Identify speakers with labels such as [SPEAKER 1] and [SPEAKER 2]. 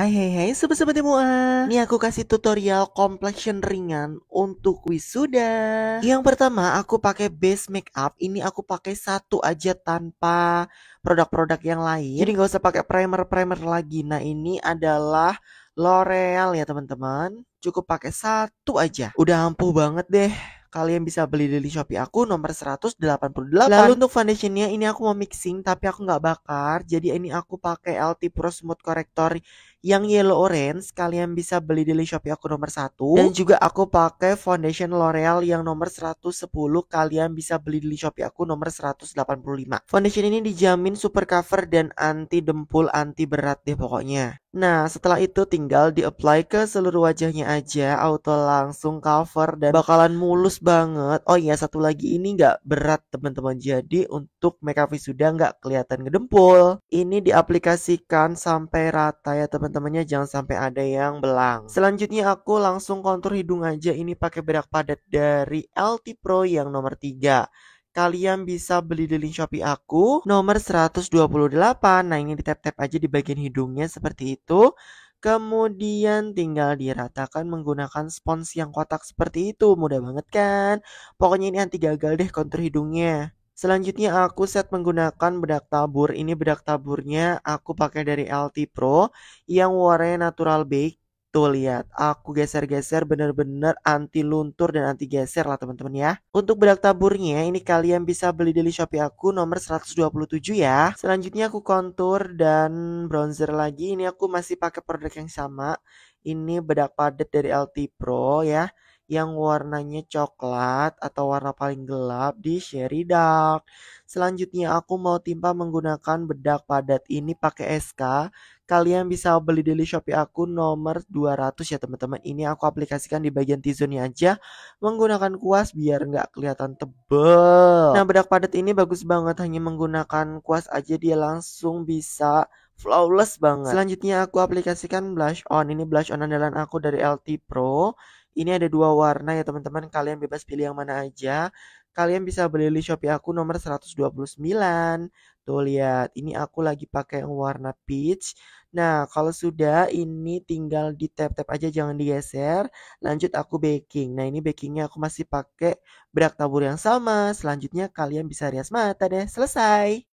[SPEAKER 1] Hai hai hai sobat-sobat semua. Ini aku kasih tutorial complexion ringan untuk wisuda Yang pertama aku pakai base makeup Ini aku pakai satu aja tanpa produk-produk yang lain Jadi nggak usah pakai primer-primer lagi Nah ini adalah L'Oreal ya teman-teman Cukup pakai satu aja Udah ampuh banget deh kalian bisa beli dari Shopee aku nomor 188. Lalu untuk foundationnya ini aku mau mixing tapi aku nggak bakar. Jadi ini aku pakai LT Pro Smooth Corrector yang yellow orange kalian bisa beli di Shopee aku nomor satu dan juga aku pakai foundation L'Oreal yang nomor 110 kalian bisa beli di Shopee aku nomor 185 foundation ini dijamin super cover dan anti dempul anti berat deh pokoknya Nah, setelah itu tinggal di-apply ke seluruh wajahnya aja, auto langsung cover dan bakalan mulus banget. Oh iya, satu lagi ini nggak berat teman-teman, jadi untuk makeup sudah nggak kelihatan ngedempul. Ini diaplikasikan sampai rata ya teman-teman teman-temannya jangan sampai ada yang belang. Selanjutnya aku langsung kontur hidung aja ini pakai bedak padat dari LT Pro yang nomor 3 kalian bisa beli di link Shopee aku nomor 128. Nah, ini di tap aja di bagian hidungnya seperti itu. Kemudian tinggal diratakan menggunakan spons yang kotak seperti itu. Mudah banget kan? Pokoknya ini anti gagal deh kontur hidungnya. Selanjutnya aku set menggunakan bedak tabur. Ini bedak taburnya aku pakai dari LT Pro yang warnanya natural beige. Tuh lihat, aku geser-geser bener-bener anti luntur dan anti geser lah teman-teman ya. Untuk bedak taburnya ini kalian bisa beli di Shopee aku nomor 127 ya. Selanjutnya aku kontur dan bronzer lagi. Ini aku masih pakai produk yang sama. Ini bedak padat dari LT Pro ya yang warnanya coklat atau warna paling gelap di Sherry Dark. Selanjutnya aku mau timpa menggunakan bedak padat ini pakai SK. Kalian bisa beli di Shopee aku nomor 200 ya teman-teman. Ini aku aplikasikan di bagian T-zone aja menggunakan kuas biar nggak kelihatan tebel. Nah bedak padat ini bagus banget hanya menggunakan kuas aja dia langsung bisa flawless banget. Selanjutnya aku aplikasikan blush on. Ini blush on andalan aku dari LT Pro. Ini ada dua warna ya teman-teman. Kalian bebas pilih yang mana aja. Kalian bisa beli di Shopee aku nomor 129. Tuh lihat, ini aku lagi pakai yang warna peach. Nah, kalau sudah ini tinggal di tap-tap aja jangan digeser. Lanjut aku baking. Nah, ini bakingnya aku masih pakai berak tabur yang sama. Selanjutnya kalian bisa rias mata deh. Selesai.